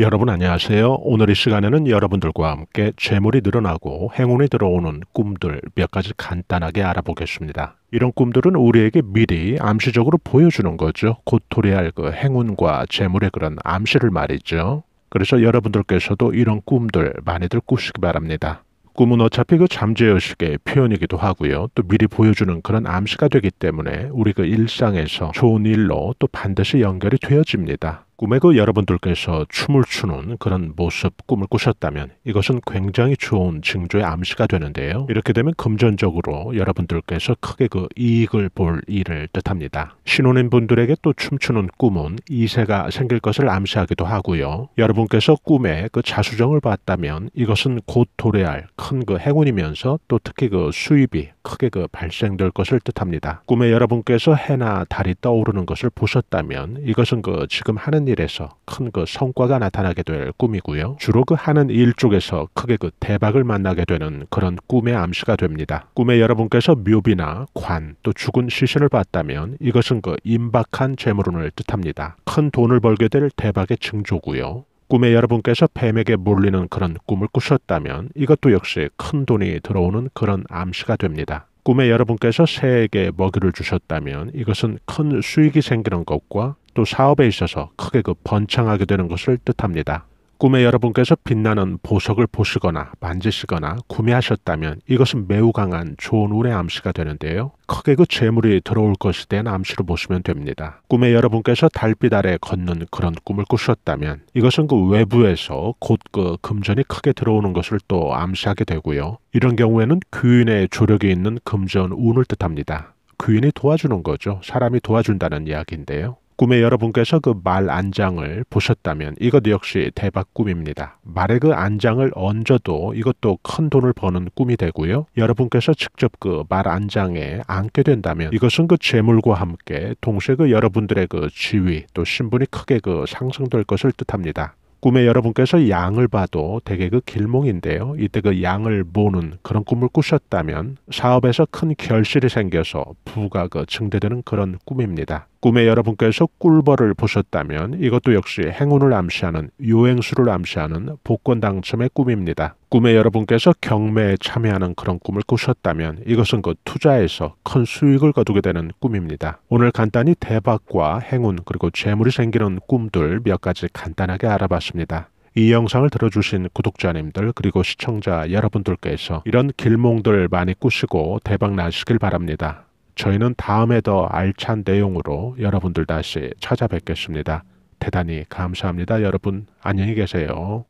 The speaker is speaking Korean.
여러분 안녕하세요. 오늘 이 시간에는 여러분들과 함께 재물이 늘어나고 행운이 들어오는 꿈들 몇 가지 간단하게 알아보겠습니다. 이런 꿈들은 우리에게 미리 암시적으로 보여주는 거죠. 고토리알 그 행운과 재물의 그런 암시를 말이죠. 그래서 여러분들께서도 이런 꿈들 많이들 꾸시기 바랍니다. 꿈은 어차피 그 잠재의식의 표현이기도 하고요. 또 미리 보여주는 그런 암시가 되기 때문에 우리 그 일상에서 좋은 일로 또 반드시 연결이 되어집니다. 꿈에도 여러분들께서 춤을 추는 그런 모습 꿈을 꾸셨다면 이것은 굉장히 좋은 징조의 암시가 되는데요. 이렇게 되면 금전적으로 여러분들께서 크게 그 이익을 볼 일을 뜻합니다. 신혼인 분들에게 또 춤추는 꿈은 이세가 생길 것을 암시하기도 하고요. 여러분께서 꿈에 그 자수정을 봤다면 이것은 곧 도래할 큰 그 행운이면서 또 특히 그 수입이 크게 그 발생될 것을 뜻합니다. 꿈에 여러분께서 해나 달이 떠오르는 것을 보셨다면 이것은 그 지금 하는 일에서 큰 그 성과가 나타나게 될 꿈이고요. 주로 그 하는 일 쪽에서 크게 그 대박을 만나게 되는 그런 꿈의 암시가 됩니다. 꿈에 여러분께서 묘비나 관또 죽은 시신을 봤다면 이것은 그 임박한 재물운을 뜻합니다. 큰 돈을 벌게 될 대박의 증조고요 꿈에 여러분께서 뱀에게 몰리는 그런 꿈을 꾸셨다면 이것도 역시 큰 돈이 들어오는 그런 암시가 됩니다. 꿈에 여러분께서 새에게 먹이를 주셨다면 이것은 큰 수익이 생기는 것과 또 사업에 있어서 크게 그 번창하게 되는 것을 뜻합니다. 꿈에 여러분께서 빛나는 보석을 보시거나 만지시거나 구매하셨다면 이것은 매우 강한 좋은 운의 암시가 되는데요. 크게 그 재물이 들어올 것이 된 암시로 보시면 됩니다. 꿈에 여러분께서 달빛 아래 걷는 그런 꿈을 꾸셨다면 이것은 그 외부에서 곧 그 금전이 크게 들어오는 것을 또 암시하게 되고요. 이런 경우에는 귀인의 조력이 있는 금전 운을 뜻합니다. 귀인이 도와주는 거죠. 사람이 도와준다는 이야기인데요. 꿈에 여러분께서 그 말 안장을 보셨다면 이것 도 역시 대박 꿈입니다. 말에 그 안장을 얹어도 이것도 큰 돈을 버는 꿈이 되고요. 여러분께서 직접 그 말 안장에 앉게 된다면 이것은 그 재물과 함께 동시에 그 여러분들의 그 지위 또 신분이 크게 그 상승될 것을 뜻합니다. 꿈에 여러분께서 양을 봐도 대개 그 길몽인데요. 이때 그 양을 모는 그런 꿈을 꾸셨다면 사업에서 큰 결실이 생겨서 부가 그 증대되는 그런 꿈입니다. 꿈에 여러분께서 꿀벌을 보셨다면 이것도 역시 행운을 암시하는 요행수를 암시하는 복권 당첨의 꿈입니다. 꿈에 여러분께서 경매에 참여하는 그런 꿈을 꾸셨다면 이것은 그 투자에서 큰 수익을 거두게 되는 꿈입니다. 오늘 간단히 대박과 행운 그리고 재물이 생기는 꿈들 몇 가지 간단하게 알아봤습니다. 이 영상을 들어주신 구독자님들 그리고 시청자 여러분들께서 이런 길몽들 많이 꾸시고 대박 나시길 바랍니다. 저희는 다음에 더 알찬 내용으로 여러분들 다시 찾아뵙겠습니다. 대단히 감사합니다. 여러분 안녕히 계세요.